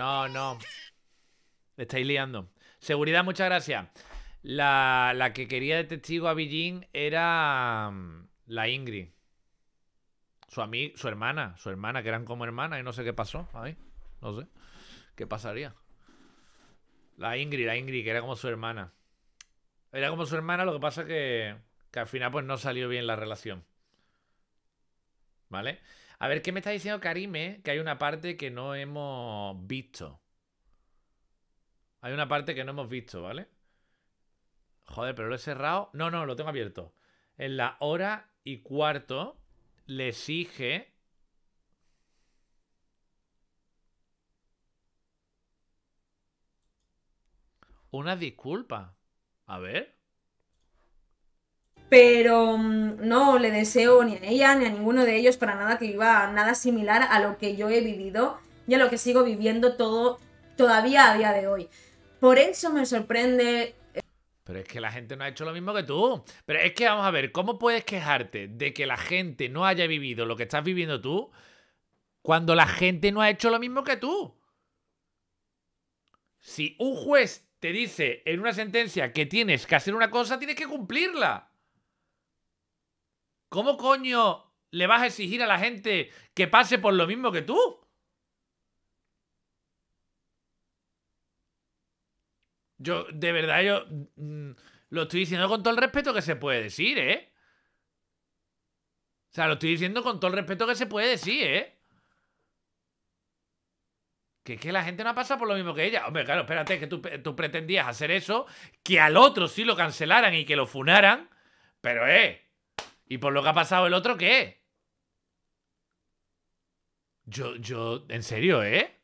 No, no. estáis liando. Seguridad, muchas gracias. La, que quería de testigo a Billin era mm, la Ingrid. Su amiga, su hermana, su hermana, que eran como hermanas y no sé qué pasó. no sé. ¿Qué pasaría? La Ingrid, la Ingrid, que era como su hermana. Era como su hermana, lo que pasa que, que al final pues no salió bien la relación. ¿Vale? A ver, ¿qué me está diciendo Karime? Que hay una parte que no hemos visto. Hay una parte que no hemos visto, ¿vale? Joder, pero lo he cerrado. No, no, lo tengo abierto. En la hora y cuarto le exige... Una disculpa. A ver. Pero mm, no le deseo ni a ella ni a ninguno de ellos para nada que viva nada similar a lo que yo he vivido y a lo que sigo viviendo todo todavía a día de hoy. Por eso me sorprende pero es que la gente no ha hecho lo mismo que tú. Pero es que vamos a ver, ¿cómo puedes quejarte de que la gente no haya vivido lo que estás viviendo tú cuando la gente no ha hecho lo mismo que tú? Si un juez te dice en una sentencia que tienes que hacer una cosa, tienes que cumplirla. ¿Cómo coño le vas a exigir a la gente que pase por lo mismo que tú? Yo, de verdad, yo mm, lo estoy diciendo con todo el respeto que se puede decir, ¿eh? O sea, lo estoy diciendo con todo el respeto que se puede decir, ¿eh? Que es que la gente no pasa por lo mismo que ella. Hombre, claro, espérate, que tú, tú, pretendías hacer eso, que al otro sí lo cancelaran y que lo funaran, pero, eh, ¿Y por lo que ha pasado el otro qué? Yo, yo, en serio, ¿eh?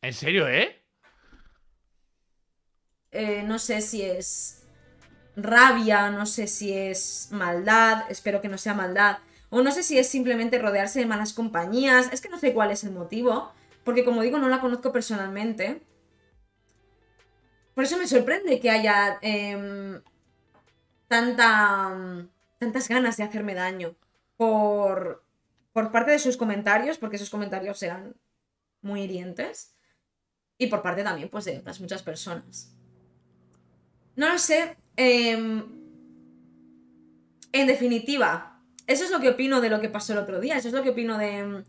¿En serio, eh? eh? No sé si es rabia, no sé si es maldad, espero que no sea maldad, o no sé si es simplemente rodearse de malas compañías, es que no sé cuál es el motivo, porque como digo, no la conozco personalmente, por eso me sorprende que haya em, tanta, tantas ganas de hacerme daño por, por parte de sus comentarios, porque esos comentarios eran muy hirientes, y por parte también pues, de otras muchas personas. No lo sé. Em, en definitiva, eso es lo que opino de lo que pasó el otro día, eso es lo que opino de em,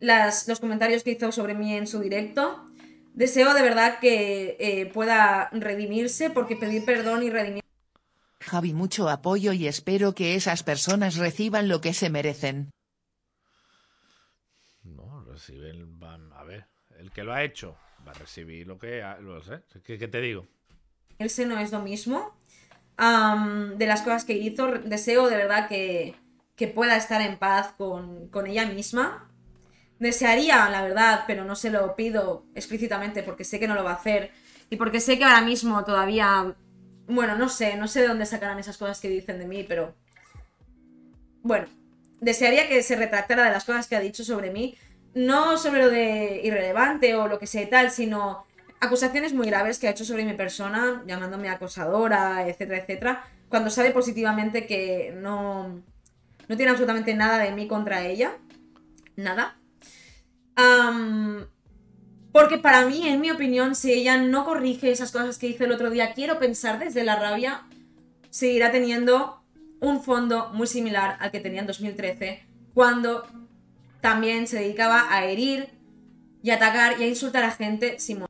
los comentarios que hizo sobre mí en su directo. Deseo de verdad que eh, pueda redimirse porque pedir perdón y redimir... Javi, mucho apoyo y espero que esas personas reciban lo que se merecen. No, reciben, van, a ver, el que lo ha hecho va a recibir lo que... sé, ¿qué, te digo? Ese no es lo mismo. de las cosas que hizo, deseo de verdad que, pueda estar en paz con, con ella misma Desearía, la verdad, pero no se lo pido explícitamente porque sé que no lo va a hacer. Y porque sé que ahora mismo todavía... Bueno, no sé, no sé de dónde sacarán esas cosas que dicen de mí, pero... Bueno, desearía que se retractara de las cosas que ha dicho sobre mí. No sobre lo de irrelevante o lo que sea y tal, sino acusaciones muy graves que ha hecho sobre mi persona, llamándome acosadora, etcétera, etcétera, cuando sabe positivamente que no, no tiene absolutamente nada de mí contra ella, nada porque para mí, en mi opinión, si ella no corrige esas cosas que hice el otro día, quiero pensar desde la rabia, seguirá teniendo un fondo muy similar al que tenía en 2013, cuando también se dedicaba a herir y atacar y a insultar a gente sin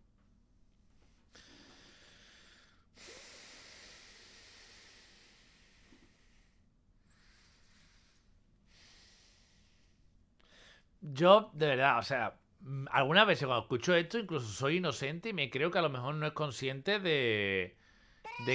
Yo, de verdad, o sea, mm, algunas veces cuando escucho esto, incluso soy inocente y me creo que a lo mejor no es consciente de,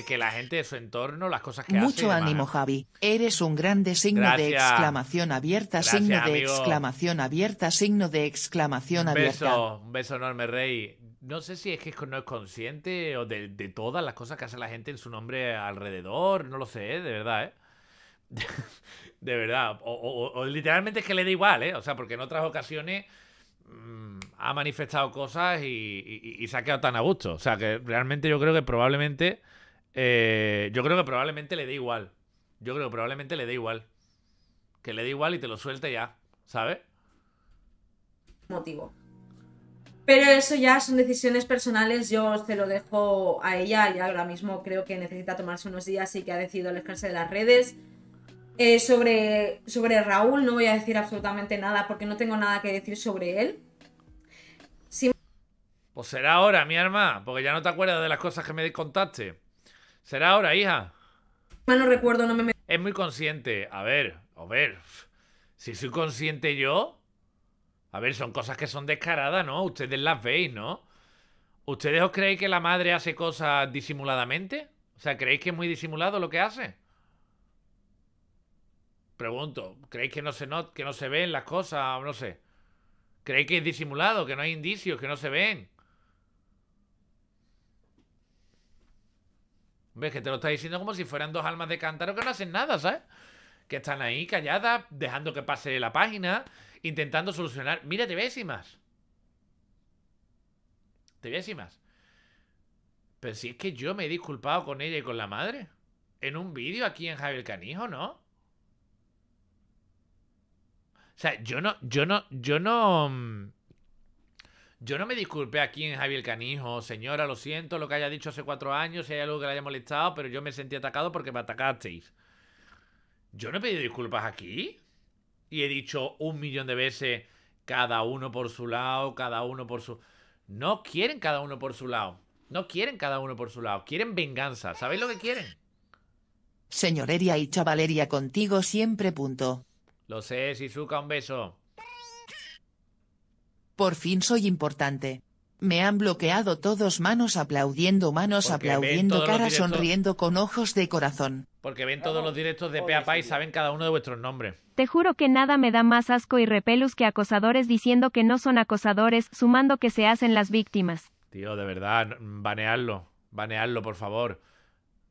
que la gente de su entorno, las cosas que Mucho hace. Mucho ánimo, Javi. Eres un grande signo de exclamación abierta, signo de exclamación abierta, signo de exclamación un beso, Un beso enorme, Rey. No sé si es que no es consciente o de, de todas las cosas que hace la gente en su nombre alrededor, no lo sé, de verdad, ¿eh? de verdad. O, literalmente es que le da igual, ¿eh? O sea, porque en otras ocasiones mm, ha manifestado cosas y, y, se ha quedado tan a gusto. O sea, que realmente yo creo que probablemente. Eh, yo creo que probablemente le dé igual. Yo creo que probablemente le dé igual. Que le dé igual y te lo suelte ya, ¿sabes? Motivo. Pero eso ya son decisiones personales, yo se lo dejo a ella y ahora mismo creo que necesita tomarse unos días y que ha decidido alejarse de las redes. Eh, sobre, sobre Raúl no voy a decir absolutamente nada porque no tengo nada que decir sobre él. Pues será ahora, mi arma, porque ya no te acuerdas de las cosas que me contaste. Será ahora, hija. No recuerdo, no me... Es muy consciente. A ver, a ver. Si soy consciente yo... A ver, son cosas que son descaradas, ¿no? Ustedes las veis, ¿no? ¿Ustedes os creéis que la madre hace cosas disimuladamente? O sea, ¿creéis que es muy disimulado lo que hace? Pregunto, ¿creéis que no se que no se ven las cosas? No sé. ¿Creéis que es disimulado, que no hay indicios, que no se ven? ¿Ves que te lo está diciendo como si fueran dos almas de cántaro que no hacen nada, ¿sabes? Que están ahí calladas, dejando que pase la página, intentando solucionar. Mira, te ves y más. Te ves y más. Pero si es que yo me he disculpado con ella y con la madre. En un vídeo aquí en Javier Canijo, ¿no? O sea, yo no, yo no, yo no. Mm, yo no me disculpé aquí en Javier Canijo, señora, lo siento, lo que haya dicho hace cuatro años, si hay algo que le haya molestado, pero yo me sentí atacado porque me atacasteis. Yo no he pedido disculpas aquí. Y he dicho un millón de veces, cada uno por su lado, cada uno por su... No quieren cada uno por su lado. No quieren cada uno por su lado. Quieren venganza. ¿Sabéis lo que quieren? Señorería y chavalería contigo siempre punto. Lo sé, Shizuka, un beso. Por fin soy importante. Me han bloqueado todos manos aplaudiendo, manos aplaudiendo, cara sonriendo con ojos de corazón. Porque ven todos los directos de Peapa y saben cada uno de vuestros nombres. Te juro que nada me da más asco y repelus que acosadores diciendo que no son acosadores, sumando que se hacen las víctimas. Tío, de verdad, banearlo. Banearlo, por favor.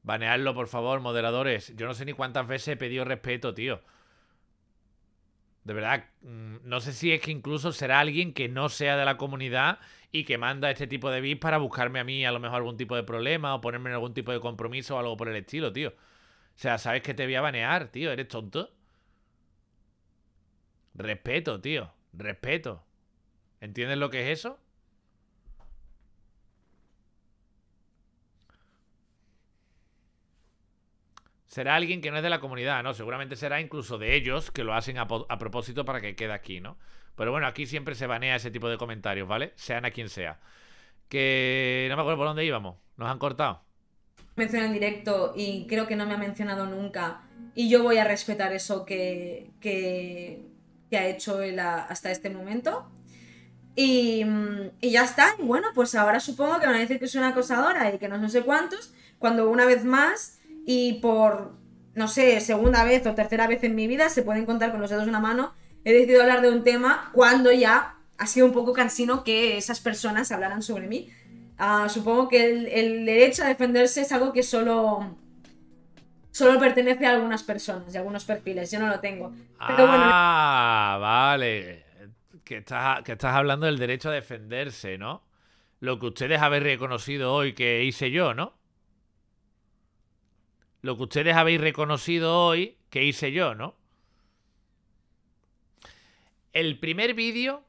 Banearlo, por favor, moderadores. Yo no sé ni cuántas veces he pedido respeto, tío. De verdad, mm, no sé si es que incluso será alguien que no sea de la comunidad y que manda este tipo de bits para buscarme a mí a lo mejor algún tipo de problema o ponerme en algún tipo de compromiso o algo por el estilo, tío. O sea, sabes que te voy a banear, tío, eres tonto. Respeto, tío, respeto. ¿Entiendes lo que es eso? será alguien que no es de la comunidad, ¿no? Seguramente será incluso de ellos que lo hacen a, propósito para que quede aquí, ¿no? Pero bueno, aquí siempre se banea ese tipo de comentarios, ¿vale? Sean a quien sea. Que no me acuerdo por dónde íbamos. Nos han cortado. Menciona en directo y creo que no me ha mencionado nunca. Y yo voy a respetar eso que, ha hecho él hasta este momento. Y, ya está. bueno, pues ahora supongo que van a decir que soy una acosadora y que no sé cuántos. Cuando una vez más y por, no sé, segunda vez o tercera vez en mi vida se pueden contar con los dedos de una mano. He decidido hablar de un tema cuando ya ha sido un poco cansino que esas personas hablaran sobre mí. Ah, supongo que el, derecho a defenderse es algo que solo, solo pertenece a algunas personas y a algunos perfiles. Yo no lo tengo. ah, vale. Que estás, que estás hablando del derecho a defenderse, ¿no? Lo que ustedes habéis reconocido hoy que hice yo, ¿no? lo que ustedes habéis reconocido hoy que hice yo, ¿no? El primer vídeo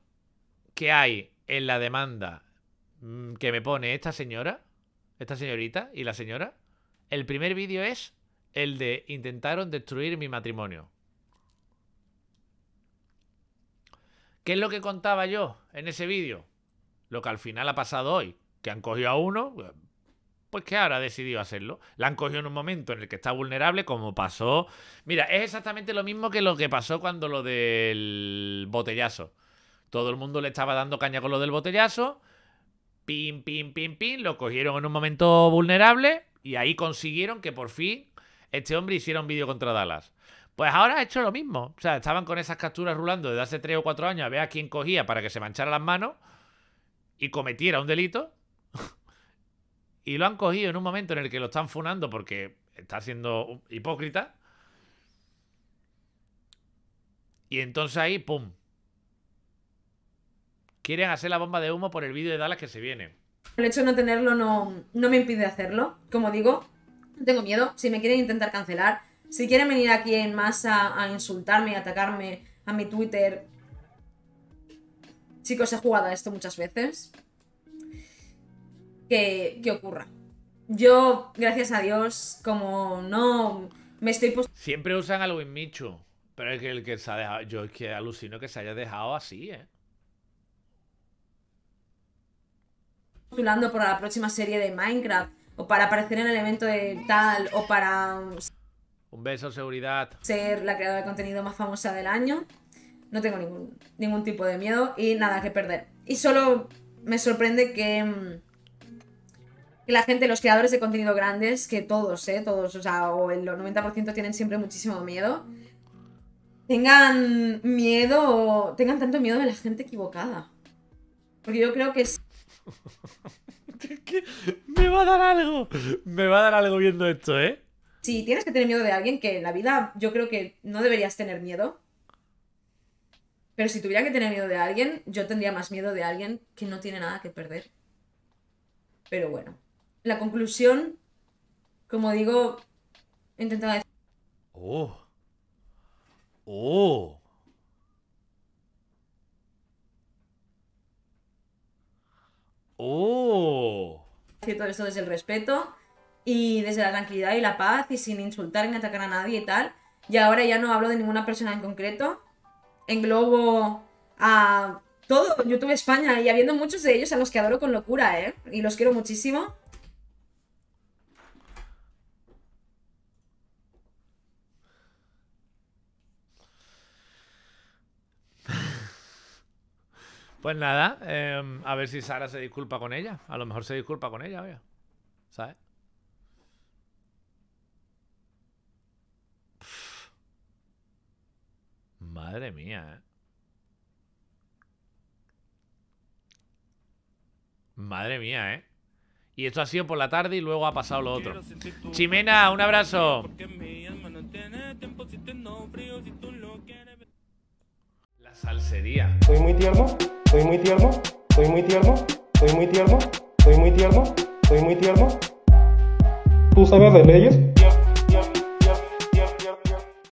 que hay en la demanda mm, que me pone esta señora, esta señorita y la señora, el primer vídeo es el de intentaron destruir mi matrimonio. ¿Qué es lo que contaba yo en ese vídeo? Lo que al final ha pasado hoy. Que han cogido a uno, pues que ahora ha hacerlo. La han cogido en un momento en el que está vulnerable, como pasó. Mira, es exactamente lo mismo que lo que pasó cuando lo del botellazo. Todo el mundo le estaba dando caña con lo del botellazo. Pin, pin, pin, pin. Lo cogieron en un momento vulnerable. Y ahí consiguieron que por fin este hombre hiciera un vídeo contra Dallas. Pues ahora ha hecho lo mismo. O sea, estaban con esas capturas rulando desde hace 3 o 4 años a ver a quién cogía para que se manchara las manos y cometiera un delito. Y lo han cogido en un momento en el que lo están funando porque está siendo hipócrita. Y entonces ahí, ¡pum! Quieren hacer la bomba de humo por el vídeo de Dallas que se viene. El hecho de no tenerlo no, no me impide hacerlo. Como digo, tengo miedo. Si me quieren intentar cancelar, si quieren venir aquí en masa a insultarme, y atacarme a mi Twitter. Chicos, he jugado a esto muchas veces que, ocurra. Yo, gracias a Dios, como no me estoy... Siempre usan a Luis Michu, pero es que el que se ha dejado... Yo es que alucino que se haya dejado así, ¿eh? postulando para la próxima serie de Minecraft o para aparecer en el evento de tal o para um, un beso seguridad ser la creadora de contenido más famosa del año no tengo ningún, ningún tipo de miedo y nada que perder y solo me sorprende que mm, que la gente, los creadores de contenido grandes, que todos, ¿eh? Todos, o sea, o el 90% tienen siempre muchísimo miedo, tengan miedo, tengan tanto miedo de la gente equivocada. Porque yo creo que es... me va a dar algo, me va a dar algo viendo esto, ¿eh? Si tienes que tener miedo de alguien, que en la vida yo creo que no deberías tener miedo. Pero si tuviera que tener miedo de alguien, yo tendría más miedo de alguien que no tiene nada que perder. Pero bueno la conclusión, como digo, intentaba decir... ¡Oh! ¡Oh! ¡Oh! Todo esto desde el respeto y desde la tranquilidad y la paz y sin insultar ni atacar a nadie y tal. Y ahora ya no hablo de ninguna persona en concreto. Englobo a todo YouTube España y habiendo muchos de ellos a los que adoro con locura, ¿eh? Y los quiero muchísimo. Pues nada, em, a ver si Sara se disculpa con ella. A lo mejor se disculpa con ella, oye. ¿Sabes? Madre mía, ¿eh? Madre mía, ¿eh? Y esto ha sido por la tarde y luego ha pasado lo otro. Chimena, un abrazo. La salsería. ¿Soy muy tierno? soy muy tierno, soy muy tierno, soy muy tierno, soy muy tierno, soy muy tierno. ¿Tú sabes de leyes?